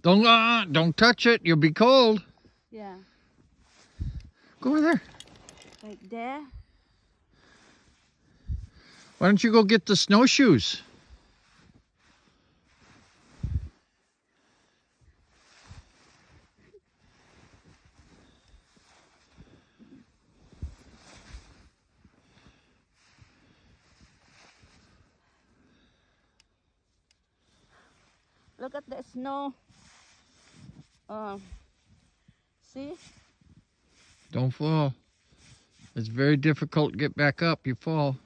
Don't uh, don't touch it. You'll be cold. Yeah. Go over there. Like there. Why don't you go get the snowshoes? Look at the snow. Um, see? Don't fall. It's very difficult to get back up. You fall.